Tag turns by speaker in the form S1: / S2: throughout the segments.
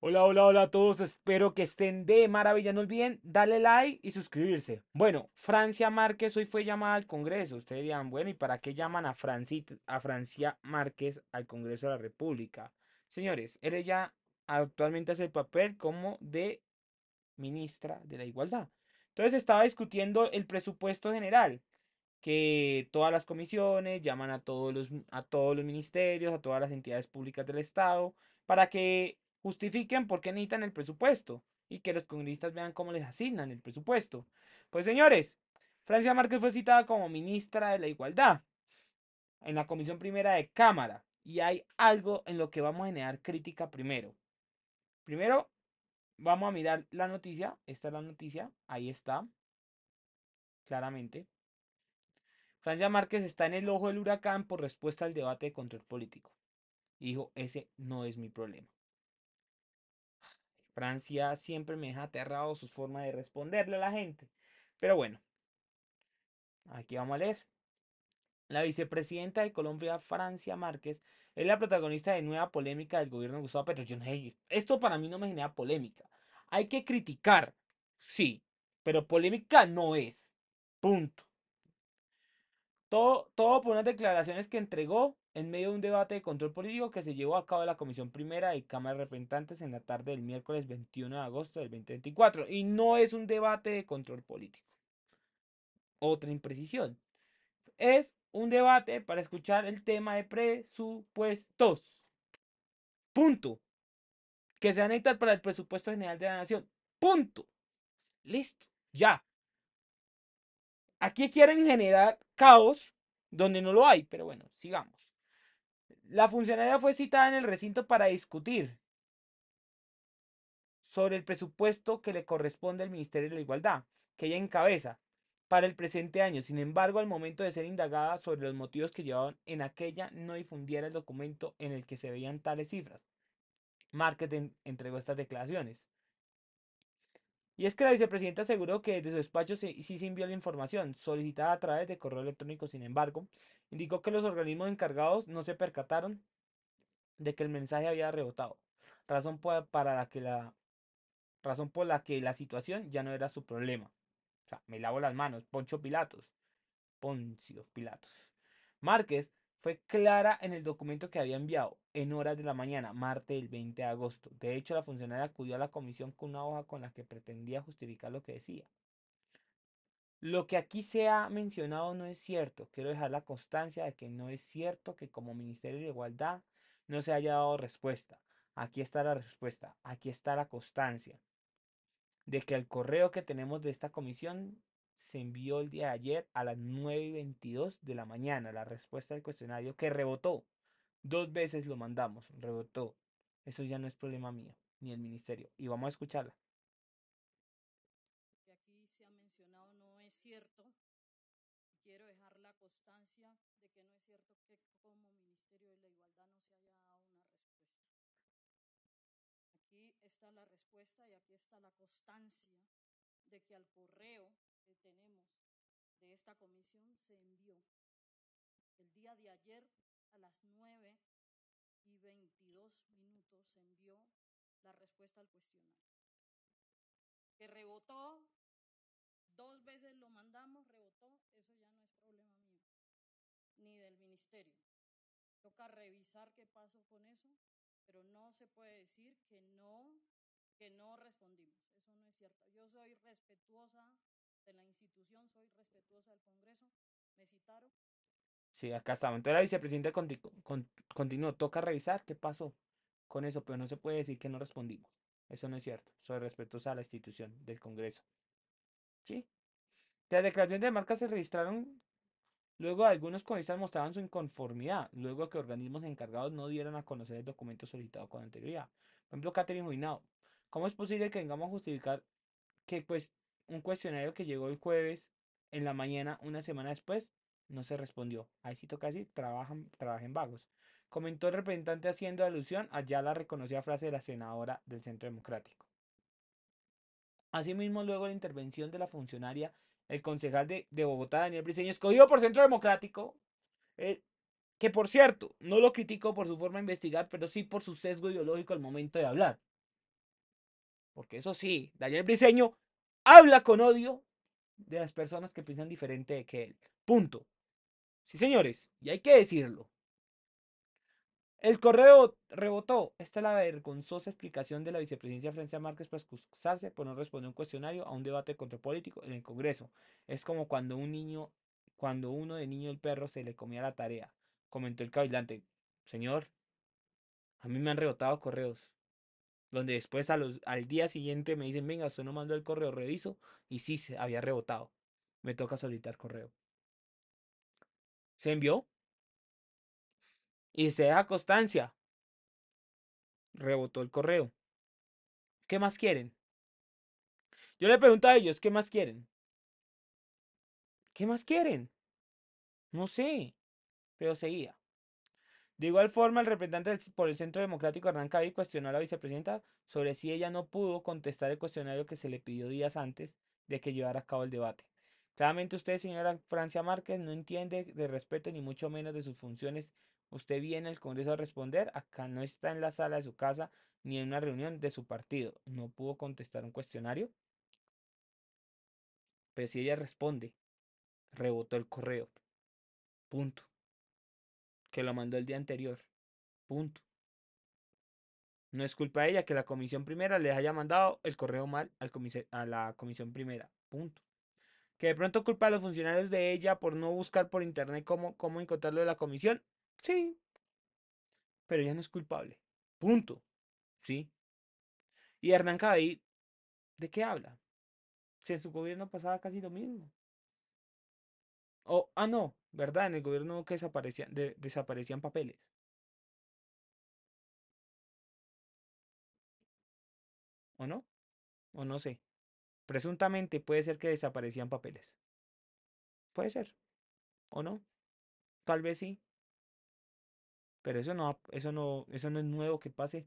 S1: Hola, hola, hola a todos, espero que estén de maravilla, no olviden darle like y suscribirse. Bueno, Francia Márquez hoy fue llamada al Congreso, ustedes dirán, bueno, ¿y para qué llaman a, a Francia Márquez al Congreso de la República? Señores, ella actualmente hace el papel como de ministra de la Igualdad. Entonces estaba discutiendo el presupuesto general, que todas las comisiones llaman a todos los, a todos los ministerios, a todas las entidades públicas del Estado, para que justifiquen por qué necesitan el presupuesto y que los congresistas vean cómo les asignan el presupuesto. Pues señores, Francia Márquez fue citada como ministra de la Igualdad en la Comisión Primera de Cámara y hay algo en lo que vamos a generar crítica primero. Primero, vamos a mirar la noticia. Esta es la noticia. Ahí está. Claramente. Francia Márquez está en el ojo del huracán por respuesta al debate de control político. dijo, ese no es mi problema. Francia siempre me deja aterrado su forma de responderle a la gente. Pero bueno, aquí vamos a leer. La vicepresidenta de Colombia, Francia Márquez, es la protagonista de nueva polémica del gobierno de Gustavo Petro. Esto para mí no me genera polémica. Hay que criticar, sí, pero polémica no es. Punto. Todo, por unas declaraciones que entregó en medio de un debate de control político que se llevó a cabo en la Comisión Primera de Cámara de Representantes en la tarde del miércoles 21 de agosto del 2024. Y no es un debate de control político. Otra imprecisión. Es un debate para escuchar el tema de presupuestos. Punto. Que se necesitar para el presupuesto general de la nación. Punto. Listo. Ya. Aquí quieren generar caos donde no lo hay, pero bueno, sigamos. La funcionaria fue citada en el recinto para discutir sobre el presupuesto que le corresponde al Ministerio de la Igualdad, que ella encabeza, para el presente año. Sin embargo, al momento de ser indagada sobre los motivos que llevaban en aquella, no difundiera el documento en el que se veían tales cifras. Market entregó estas declaraciones. Y es que la vicepresidenta aseguró que desde su despacho sí, se envió la información, solicitada a través de correo electrónico, sin embargo, indicó que los organismos encargados no se percataron de que el mensaje había rebotado, razón para la que la razón por la que la situación ya no era su problema. O sea, me lavo las manos, Poncho Pilatos, Poncio Pilatos. Márquez fue clara en el documento que había enviado en horas de la mañana, martes del 20 de agosto. De hecho, la funcionaria acudió a la comisión con una hoja con la que pretendía justificar lo que decía. Lo que aquí se ha mencionado no es cierto. Quiero dejar la constancia de que no es cierto que como Ministerio de Igualdad no se haya dado respuesta. Aquí está la respuesta, aquí está la constancia de que el correo que tenemos de esta comisión se envió el día de ayer a las 9 y 22 de la mañana la respuesta del cuestionario que rebotó. Dos veces lo mandamos, rebotó. Eso ya no es problema mío, ni el ministerio. Y vamos a escucharla.
S2: Aquí se ha mencionado no es cierto. Quiero dejar la constancia de que no es cierto que como Ministerio de la Igualdad no se haya dado una respuesta. Aquí está la respuesta y aquí está la constancia de que al correo que tenemos de esta comisión se envió el día de ayer a las 9 y 22 minutos se envió la respuesta al cuestionario, que rebotó, dos veces lo mandamos, rebotó, eso ya no es problema mío, ni del ministerio. Toca revisar qué pasó con eso, pero no se puede decir que no, que no respondimos, eso no es cierto. Yo soy respetuosa de la institución, soy respetuosa del Congreso, me citaron.
S1: Sí, acá estamos. Entonces la vicepresidenta continuó, toca revisar qué pasó con eso, pero no se puede decir que no respondimos. Eso no es cierto. Soy respetuosa a la institución del Congreso. ¿Sí? Las declaraciones de marca se registraron Luego algunos congresistas mostraban su inconformidad, luego que organismos encargados no dieran a conocer el documento solicitado con anterioridad. Por ejemplo, Catherine Juinao, ¿cómo es posible que vengamos a justificar que, pues, un cuestionario que llegó el jueves en la mañana, una semana después, no se respondió. Ahí sí toca decir, trabajan, trabajen vagos. Comentó el representante haciendo alusión a ya la reconocida frase de la senadora del Centro Democrático. Asimismo, luego la intervención de la funcionaria, el concejal de, de Bogotá, Daniel Briseño, escogido por Centro Democrático, eh, que por cierto, no lo critico por su forma de investigar, pero sí por su sesgo ideológico al momento de hablar. Porque eso sí, Daniel Briceño habla con odio de las personas que piensan diferente de que él. Punto. Sí, señores, y hay que decirlo. El correo rebotó. Esta es la vergonzosa explicación de la vicepresidencia Francia Márquez para excusarse por no responder un cuestionario a un debate político en el Congreso. Es como cuando un niño, cuando uno de niño el perro se le comía la tarea, comentó el cabildante. Señor, a mí me han rebotado correos donde después al día siguiente me dicen, venga, usted no mandó el correo, reviso, y sí, se había rebotado. Me toca solicitar correo. Se envió y se da constancia. Rebotó el correo. ¿Qué más quieren? Yo le pregunto a ellos, ¿qué más quieren? ¿Qué más quieren? No sé, pero seguía. De igual forma, el representante por el Centro Democrático, Hernán Cavill, cuestionó a la vicepresidenta sobre si ella no pudo contestar el cuestionario que se le pidió días antes de que llevara a cabo el debate. Claramente usted, señora Francia Márquez, no entiende de respeto ni mucho menos de sus funciones. Usted viene al Congreso a responder, acá no está en la sala de su casa ni en una reunión de su partido. ¿No pudo contestar un cuestionario? Pero pues si ella responde, rebotó el correo. Punto. Que lo mandó el día anterior. Punto. No es culpa de ella que la comisión primera les haya mandado el correo mal al a la comisión primera. Punto. Que de pronto culpa a los funcionarios de ella por no buscar por internet cómo, cómo encontrarlo de la comisión. Sí. Pero ella no es culpable. Punto. Sí. Y Hernán Caballí, ¿de qué habla? Si en su gobierno pasaba casi lo mismo. O, ah, no, ¿verdad? En el gobierno que desaparecían, papeles. ¿O no? O no sé. Presuntamente puede ser que desaparecían papeles. Puede ser. ¿O no? Tal vez sí. Pero eso no, eso no, eso no es nuevo que pase.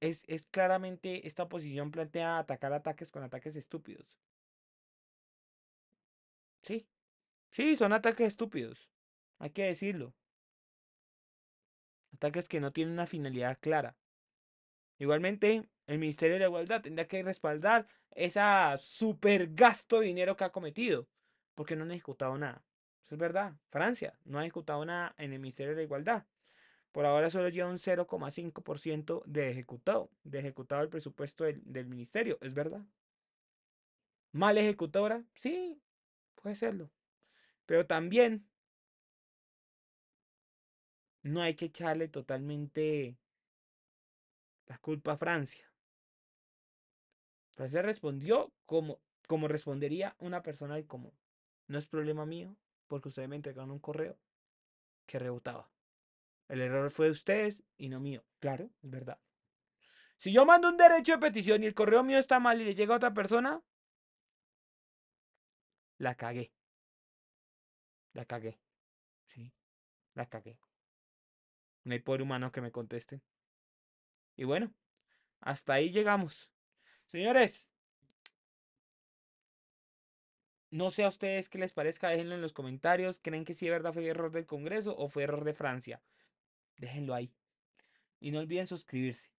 S1: Es, es claramente esta posición plantea atacar ataques con ataques estúpidos. Sí, Sí, son ataques estúpidos. Hay que decirlo. Ataques que no tienen una finalidad clara. Igualmente, el Ministerio de la Igualdad tendría que respaldar ese super gasto de dinero que ha cometido. Porque no han ejecutado nada. es verdad. Francia no ha ejecutado nada en el Ministerio de la Igualdad. Por ahora solo lleva un 0,5% de ejecutado. De ejecutado el presupuesto del, del ministerio. Es verdad. ¿Mal ejecutora? Sí, puede serlo. Pero también no hay que echarle totalmente la culpa a Francia. Francia respondió como, como respondería una persona del común. No es problema mío porque ustedes me entregaron un correo que rebotaba. El error fue de ustedes y no mío. Claro, es verdad. Si yo mando un derecho de petición y el correo mío está mal y le llega a otra persona, la cagué. La cagué. Sí, la cagué. No hay poder humano que me conteste. Y bueno, hasta ahí llegamos. Señores, no sé a ustedes qué les parezca, déjenlo en los comentarios. ¿Creen que sí es verdad fue error del Congreso o fue error de Francia? Déjenlo ahí. Y no olviden suscribirse.